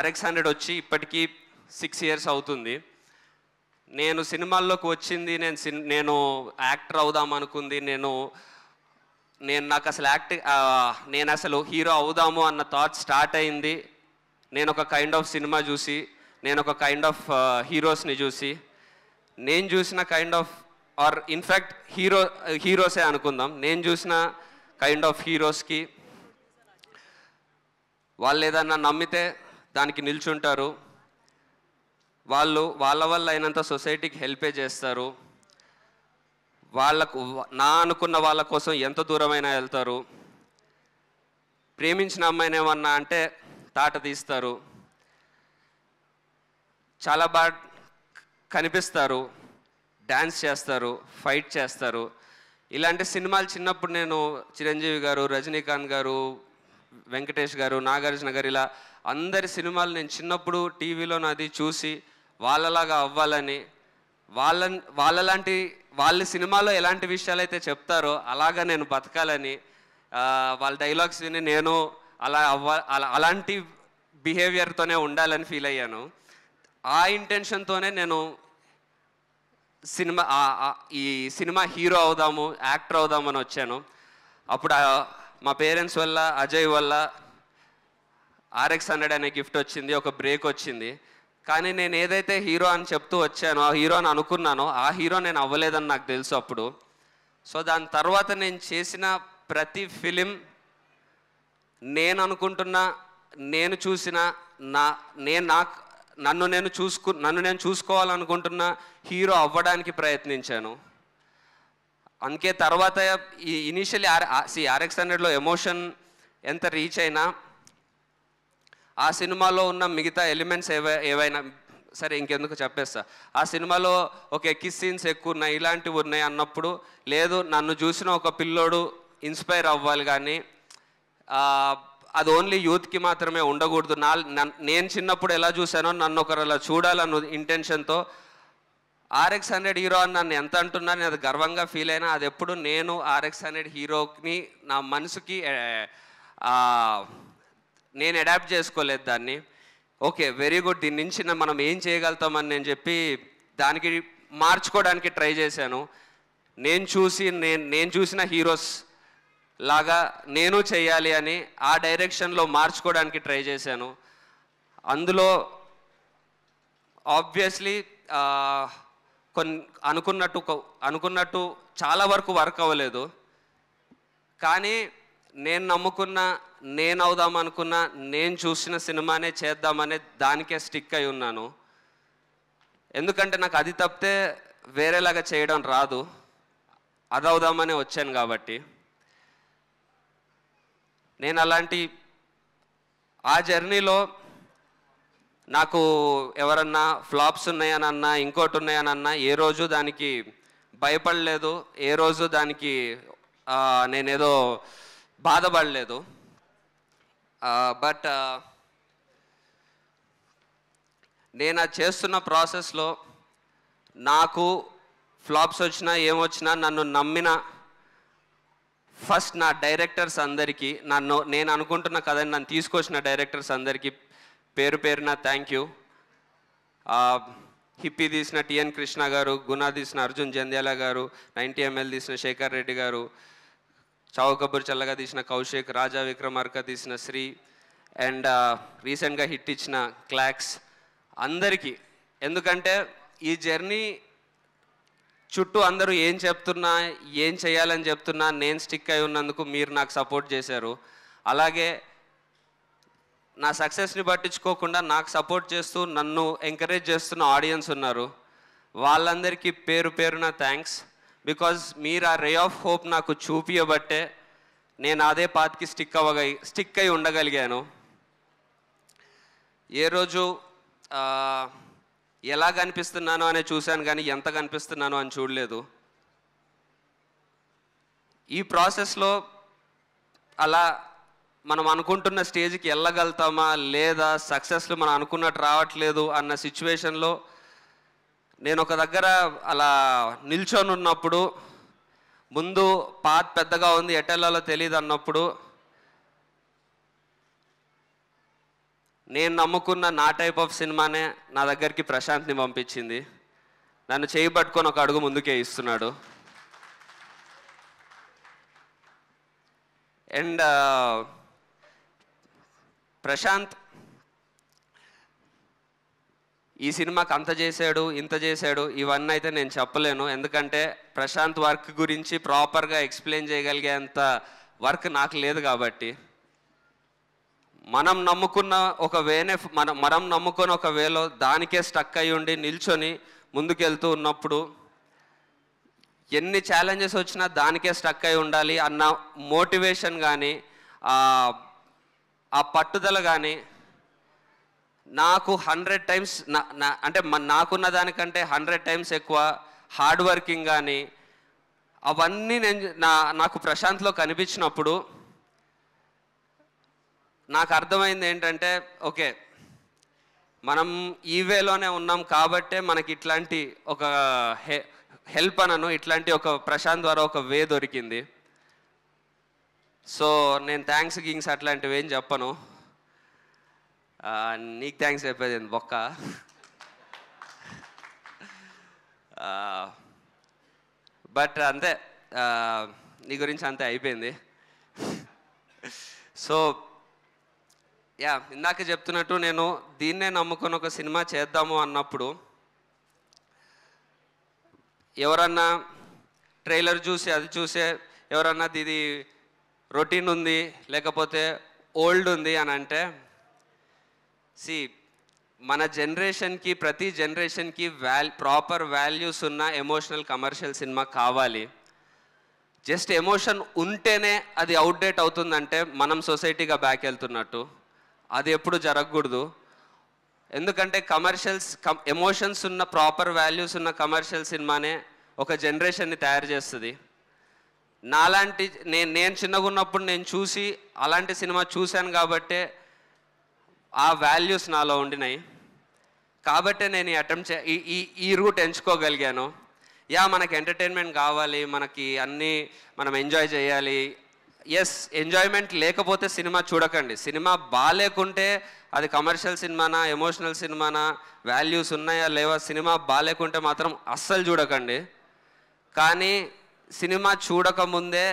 RX hundred వచ్చి ఇప్పటికీ six years అవుతుంది నేను సినిమాల్లోకి వచ్చింది నేను సిన్ నేను యాక్టర్ అవుదాం అనుకుంది నేను నేను నాకు అసలు యాక్ట్ నేను అసలు హీరో అవుదాము అన్న థాట్ స్టార్ట్ అయింది నేను ఒక కైండ్ ఆఫ్ సినిమా చూసి నేను ఒక కైండ్ ఆఫ్ హీరోస్ని చూసి నేను చూసిన kind of or in fact hero హీరోసే అనుకుందాం నేను చూసిన కైండ్ ఆఫ్ హీరోస్కి వాళ్ళు ఏదన్నా నమ్మితే దానికి నిల్చుంటారు వాళ్ళు వాళ్ళ వల్ల అయినంత సొసైటీకి హెల్పే చేస్తారు వాళ్ళకు నా అనుకున్న వాళ్ళ కోసం ఎంత దూరమైనా వెళ్తారు ప్రేమించిన అమ్మాయిని ఏమన్నా అంటే తాట తీస్తారు చాలా బాగా కనిపిస్తారు డ్యాన్స్ చేస్తారు ఫైట్ చేస్తారు ఇలాంటి సినిమాలు చిన్నప్పుడు నేను చిరంజీవి గారు రజనీకాంత్ గారు వెంకటేష్ గారు నాగార్జున గారు ఇలా అందరి సినిమాలు నేను చిన్నప్పుడు టీవీలో నాది చూసి వాళ్ళలాగా అవ్వాలని వాళ్ళ వాళ్ళలాంటి వాళ్ళ సినిమాలో ఎలాంటి విషయాలు అయితే చెప్తారో అలాగా నేను బతకాలని వాళ్ళ డైలాగ్స్ విని నేను అలా అవ్వ అలా అలాంటి బిహేవియర్తోనే ఉండాలని ఫీల్ అయ్యాను ఆ ఇంటెన్షన్తోనే నేను సినిమా ఈ సినిమా హీరో అవుదాము యాక్టర్ అవుదామని వచ్చాను అప్పుడు మా పేరెంట్స్ వల్ల అజయ్ వల్ల ఆర్ఎక్స్ హండ్రెడ్ అనే గిఫ్ట్ వచ్చింది ఒక బ్రేక్ వచ్చింది కానీ నేను ఏదైతే హీరో అని చెప్తూ వచ్చానో ఆ హీరో అని అనుకున్నానో ఆ హీరో నేను అవ్వలేదని నాకు తెలుసు అప్పుడు సో దాని తర్వాత నేను చేసిన ప్రతి ఫిలిం నేను అనుకుంటున్నా నేను చూసిన నా నేను నాకు నన్ను నేను చూసుకు నన్ను నేను చూసుకోవాలనుకుంటున్న హీరో అవ్వడానికి ప్రయత్నించాను అందుకే తర్వాత ఈ ఇనీషియల్ ఆర్ సి ఆర్ఎక్స్ హండ్రెడ్లో ఎమోషన్ ఎంత రీచ్ అయినా ఆ సినిమాలో ఉన్న మిగతా ఎలిమెంట్స్ ఏవై ఏవైనా సరే ఇంకెందుకు చెప్పేస్తా ఆ సినిమాలో ఒకే కిస్ సీన్స్ ఎక్కువ ఉన్నాయి ఇలాంటివి ఉన్నాయి అన్నప్పుడు లేదు నన్ను చూసిన ఒక పిల్లోడు ఇన్స్పైర్ అవ్వాలి కానీ అది ఓన్లీ యూత్కి మాత్రమే ఉండకూడదు నా నేను చిన్నప్పుడు ఎలా చూశానో నన్ను ఒకరు అలా చూడాలన్న ఇంటెన్షన్తో ఆర్ఎక్స్ హండ్రెడ్ హీరో అని నన్ను ఎంత అంటున్నా నేను అది గర్వంగా ఫీల్ అయినా అది ఎప్పుడు నేను ఆర్ఎక్స్ హండ్రెడ్ హీరోని నా మనసుకి నేను అడాప్ట్ చేసుకోలేదు దాన్ని ఓకే వెరీ గుడ్ దీని నుంచి మనం ఏం చేయగలుగుతామని నేను చెప్పి దానికి మార్చుకోవడానికి ట్రై చేశాను నేను చూసి నేను నేను చూసిన హీరోస్ లాగా నేను చేయాలి అని ఆ డైరెక్షన్లో మార్చుకోవడానికి ట్రై చేశాను అందులో ఆబ్వియస్లీ కొన్ని అనుకున్నట్టు అనుకున్నట్టు చాలా వరకు వర్క్ అవ్వలేదు కానీ నేను నమ్ముకున్నా నేను అవుదాం అనుకున్నా నేను చూసిన సినిమానే చేద్దామనే దానికే స్టిక్ అయి ఉన్నాను ఎందుకంటే నాకు అది తప్పితే వేరేలాగా చేయడం రాదు అది అవుదామని వచ్చాను కాబట్టి నేను అలాంటి ఆ జర్నీలో నాకు ఎవరన్నా ఫ్లాప్స్ ఉన్నాయనన్నా ఇంకోటి ఉన్నాయనన్నా ఏ రోజు దానికి భయపడలేదు ఏ రోజు దానికి నేనేదో బాధపడలేదు బట్ నేను అది చేస్తున్న ప్రాసెస్లో నాకు ఫ్లాప్స్ వచ్చినా ఏమొచ్చినా నన్ను నమ్మిన ఫస్ట్ నా డైరెక్టర్స్ అందరికీ నన్ను నేను అనుకుంటున్న కథని నన్ను తీసుకొచ్చిన డైరెక్టర్స్ అందరికీ పేరు పేరున థ్యాంక్ యూ హిప్పీ తీసిన టిఎన్ కృష్ణ గారు గుణ తీసిన అర్జున్ జంధ్యాల గారు నైంటీ ఎంఎల్ తీసిన శేఖర్ రెడ్డి గారు చావు కబూర్ చల్లగా తీసిన కౌశిక్ రాజా విక్రమార్క తీసిన శ్రీ అండ్ రీసెంట్గా హిట్ ఇచ్చిన క్లాక్స్ అందరికీ ఎందుకంటే ఈ జర్నీ చుట్టూ అందరూ ఏం చెప్తున్నా ఏం చేయాలని చెప్తున్నా నేను స్టిక్ అయి ఉన్నందుకు మీరు నాకు సపోర్ట్ చేశారు అలాగే నా సక్సెస్ని పట్టించుకోకుండా నాకు సపోర్ట్ చేస్తూ నన్ను ఎంకరేజ్ చేస్తున్న ఆడియన్స్ ఉన్నారు వాళ్ళందరికీ పేరు పేరున థ్యాంక్స్ బికాజ్ మీరు ఆ రే ఆఫ్ హోప్ నాకు చూపియబట్టే నేను అదే పాత్కి స్టిక్ అవ్వగ స్టిక్ అయి ఉండగలిగాను ఏ రోజు ఎలా కనిపిస్తున్నాను అనే చూశాను కానీ ఎంత కనిపిస్తున్నాను అని చూడలేదు ఈ ప్రాసెస్లో అలా మనం అనుకుంటున్న స్టేజ్కి వెళ్ళగలుగుతామా లేదా సక్సెస్లు మనం అనుకున్నట్టు రావట్లేదు అన్న సిచ్యువేషన్లో నేను ఒక దగ్గర అలా నిల్చొని ఉన్నప్పుడు ముందు పాత్ పెద్దగా ఉంది ఎటెళ్ళాలో తెలియదు అన్నప్పుడు నేను నమ్ముకున్న నా టైప్ ఆఫ్ సినిమానే నా దగ్గరికి ప్రశాంత్ని పంపించింది నన్ను చేయి పట్టుకొని ఒక అడుగు ముందుకే ఇస్తున్నాడు అండ్ ప్రశాంత్ ఈ సినిమాకి అంత చేశాడు ఇంత చేశాడు ఇవన్నీ అయితే నేను చెప్పలేను ఎందుకంటే ప్రశాంత్ వర్క్ గురించి ప్రాపర్గా ఎక్స్ప్లెయిన్ చేయగలిగేంత వర్క్ నాకు లేదు కాబట్టి మనం నమ్ముకున్న ఒక వేనే మనం మనం నమ్ముకున్న ఒక వేలో దానికే స్టక్ అయ్యి ఉండి నిల్చొని ముందుకెళ్తూ ఉన్నప్పుడు ఎన్ని ఛాలెంజెస్ వచ్చినా దానికే స్టక్ అయి ఉండాలి అన్న మోటివేషన్ కానీ ఆ పట్టుదల కానీ నాకు హండ్రెడ్ టైమ్స్ నా అంటే నాకున్న దానికంటే హండ్రెడ్ టైమ్స్ ఎక్కువ హార్డ్ వర్కింగ్ కానీ అవన్నీ నేను నా నాకు ప్రశాంత్లో కనిపించినప్పుడు నాకు అర్థమైంది ఏంటంటే ఓకే మనం ఈ వేలోనే ఉన్నాం కాబట్టే మనకి ఇట్లాంటి ఒక హె హెల్ప్ అనను ఇట్లాంటి ఒక ప్రశాంత్ ద్వారా ఒక వే దొరికింది సో నేను థ్యాంక్స్ గింగ్స్ అట్లాంటివి ఏం చెప్పను నీకు థ్యాంక్స్ చెప్పేది బొక్క బట్ అంతే నీ గురించి అంతే అయిపోయింది సో యా ఇందాక చెప్తున్నట్టు నేను దీన్నే నమ్ముకొని ఒక సినిమా చేద్దాము అన్నప్పుడు ఎవరన్నా ట్రైలర్ చూసి అది చూసే ఎవరన్నా ఇది రొటీన్ ఉంది లేకపోతే ఓల్డ్ ఉంది అని అంటే సి మన జనరేషన్కి ప్రతి జనరేషన్కి వాల్ ప్రాపర్ వాల్యూస్ ఉన్న ఎమోషనల్ కమర్షియల్ సినిమా కావాలి జస్ట్ ఎమోషన్ ఉంటేనే అది అవుట్డేట్ అవుతుందంటే మనం సొసైటీగా బ్యాక్ వెళ్తున్నట్టు అది ఎప్పుడు జరగకూడదు ఎందుకంటే కమర్షియల్స్ ఎమోషన్స్ ఉన్న ప్రాపర్ వాల్యూస్ ఉన్న కమర్షియల్ సినిమానే ఒక జనరేషన్ని తయారు చేస్తుంది నాలాంటి నేను నేను చిన్నగా ఉన్నప్పుడు నేను చూసి అలాంటి సినిమా చూశాను కాబట్టే ఆ వాల్యూస్ నాలో ఉండినాయి కాబట్టి నేను అటెంప్ట్ చే ఈ ఈ రూట్ ఎంచుకోగలిగాను యా మనకి ఎంటర్టైన్మెంట్ కావాలి మనకి అన్నీ మనం ఎంజాయ్ చేయాలి ఎస్ ఎంజాయ్మెంట్ లేకపోతే సినిమా చూడకండి సినిమా బాగాలేకుంటే అది కమర్షియల్ సినిమానా ఎమోషనల్ సినిమానా వాల్యూస్ ఉన్నాయా లేవా సినిమా బాగాలేకుంటే మాత్రం అస్సలు చూడకండి కానీ సినిమా చూడకముందే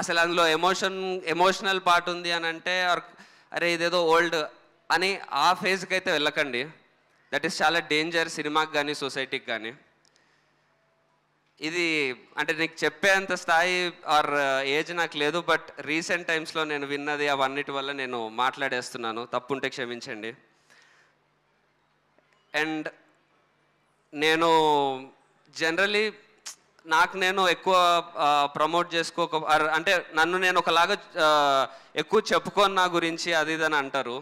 అసలు అందులో ఎమోషన్ ఎమోషనల్ పార్ట్ ఉంది అని అంటే అరే ఇదేదో ఓల్డ్ అని ఆ ఫేజ్కి అయితే వెళ్ళకండి దట్ ఈస్ చాలా డేంజర్ సినిమాకి కానీ సొసైటీకి కానీ ఇది అంటే నీకు చెప్పేంత స్థాయి ఆర్ uh, ఏజ్ నాకు లేదు బట్ రీసెంట్ టైమ్స్లో నేను విన్నది అవన్నిటి వల్ల నేను మాట్లాడేస్తున్నాను తప్పుంటే క్షమించండి అండ్ నేను జనరలీ నాకు నేను ఎక్కువ ప్రమోట్ చేసుకోక అంటే నన్ను నేను ఒకలాగా ఎక్కువ చెప్పుకోను నా గురించి అది ఇదని అంటారు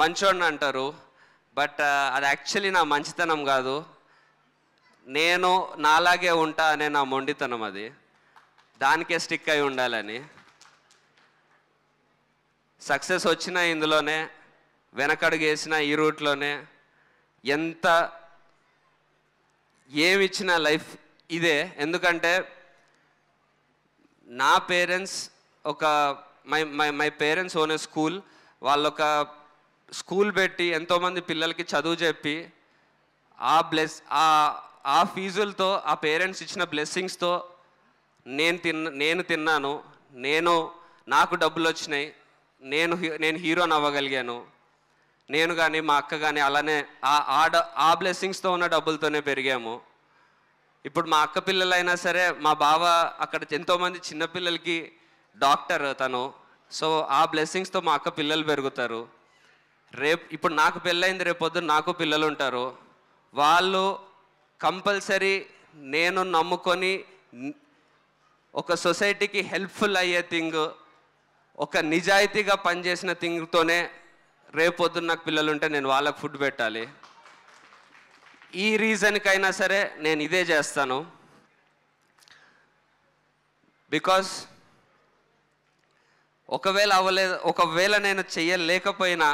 మంచోడిని అంటారు బట్ అది యాక్చువల్లీ నా మంచితనం కాదు నేను నాలాగే ఉంటా అనే నా మొండితనం అది దానికే స్టిక్ అయి ఉండాలని సక్సెస్ వచ్చిన ఇందులోనే వేసిన ఈ రూట్లోనే ఎంత ఏమిచ్చిన లైఫ్ ఇదే ఎందుకంటే నా పేరెంట్స్ ఒక my my my parents own school వాళ్ళొక స్కూల్ పెట్టి ఎంతోమంది పిల్లలకి చదువు చెప్పి ఆ బ్లెస్ ఆ ఆ ఫీజులతో ఆ పేరెంట్స్ ఇచ్చిన బ్లెస్సింగ్స్తో నేను తిన్న నేను తిన్నాను నేను నాకు డబ్బులు వచ్చినాయి నేను నేను హీరోని అవ్వగలిగాను నేను కానీ మా అక్క కానీ అలానే ఆ ఆ బ్లెస్సింగ్స్తో ఉన్న డబ్బులతోనే పెరిగాము ఇప్పుడు మా అక్క పిల్లలైనా సరే మా బావ అక్కడ ఎంతోమంది చిన్నపిల్లలకి డాక్టర్ తను సో ఆ బ్లెస్సింగ్స్తో మా అక్క పిల్లలు పెరుగుతారు రేపు ఇప్పుడు నాకు పెళ్ళైంది రేపొద్దు నాకు పిల్లలు ఉంటారు వాళ్ళు కంపల్సరీ నేను నమ్ముకొని ఒక సొసైటీకి హెల్ప్ఫుల్ అయ్యే థింగ్ ఒక నిజాయితీగా పనిచేసిన థింగ్తోనే రేపొద్దున నాకు పిల్లలు ఉంటే నేను వాళ్ళకి ఫుడ్ పెట్టాలి ఈ రీజన్కైనా సరే నేను ఇదే చేస్తాను బికాస్ ఒకవేళ అవ్వలేదు ఒకవేళ నేను చేయలేకపోయినా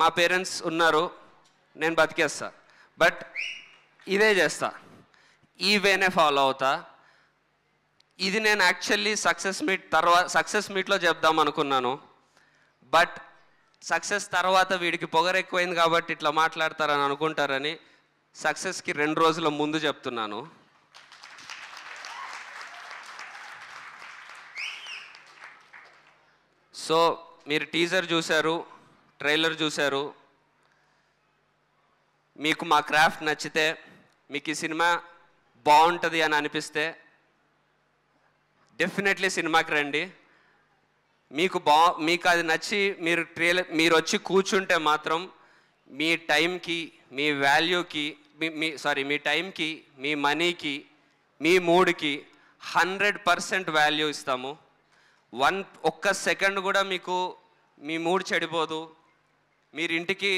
మా పేరెంట్స్ ఉన్నారు నేను బతికేస్తా బట్ ఇదే చేస్తా ఈ వేనే ఫాలో అవుతా ఇది నేను యాక్చువల్లీ సక్సెస్ మీట్ తర్వాత సక్సెస్ మీట్లో చెప్దాం అనుకున్నాను బట్ సక్సెస్ తర్వాత వీడికి పొగరెక్కువైంది కాబట్టి ఇట్లా మాట్లాడతారని అనుకుంటారని సక్సెస్కి రెండు రోజుల ముందు చెప్తున్నాను సో మీరు టీజర్ చూశారు ట్రైలర్ చూశారు మీకు మా క్రాఫ్ట్ నచ్చితే మీకు ఈ సినిమా బాగుంటుంది అని అనిపిస్తే డెఫినెట్లీ సినిమాకి రండి మీకు బా మీకు అది నచ్చి మీరు ట్రేల మీరు వచ్చి కూర్చుంటే మాత్రం మీ టైంకి మీ వాల్యూకి మీ సారీ మీ టైంకి మీ మనీకి మీ మూడ్కి హండ్రెడ్ పర్సెంట్ వాల్యూ ఇస్తాము వన్ ఒక్క సెకండ్ కూడా మీకు మీ మూడ్ చెడిపోదు మీరు ఇంటికి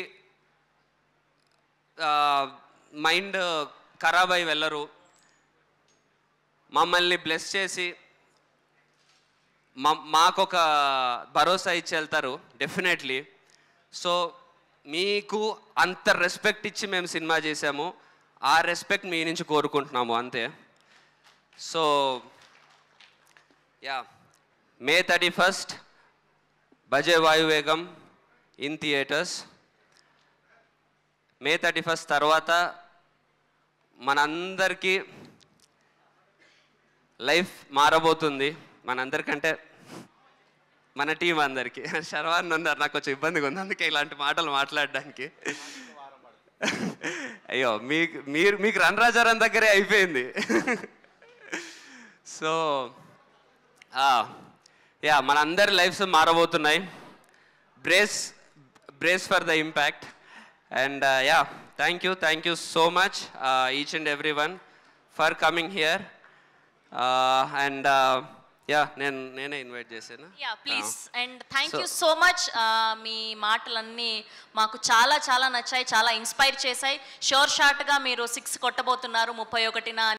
మైండ్ ఖరాబ్ అయి వెళ్ళరు మమ్మల్ని బ్లెస్ చేసి మా మాకొక భరోసా ఇచ్చి వెళ్తారు డెఫినెట్లీ సో మీకు అంత రెస్పెక్ట్ ఇచ్చి మేము సినిమా చేసాము ఆ రెస్పెక్ట్ మీ నుంచి కోరుకుంటున్నాము అంతే so yeah May thirty first బజే వాయువేగం in theatres May thirty first తర్వాత మనందరికీ లైఫ్ మారబోతుంది మనందరికంటే మన టీం అందరికీ శర్వాన్ ఉన్నారు నాకు కొంచెం ఇబ్బందిగా ఉంది అందుకే ఇలాంటి మాటలు మాట్లాడడానికి అయ్యో మీకు మీరు మీకు రణరాజారాం దగ్గరే అయిపోయింది సో యా మన అందరి లైఫ్స్ మారబోతున్నాయి brace brace for the impact and yeah thank you thank you so much each and every one for coming here and yeah నేను నేనే ఇన్వైట్ చేశాను yeah please and thank you so much మీ మాటలన్నీ మాకు చాలా చాలా నచ్చాయి చాలా ఇన్స్పైర్ చేశాయి షోర్ షార్ట్గా మీరు సిక్స్ కొట్టబోతున్నారు ముప్పై ఒకటిన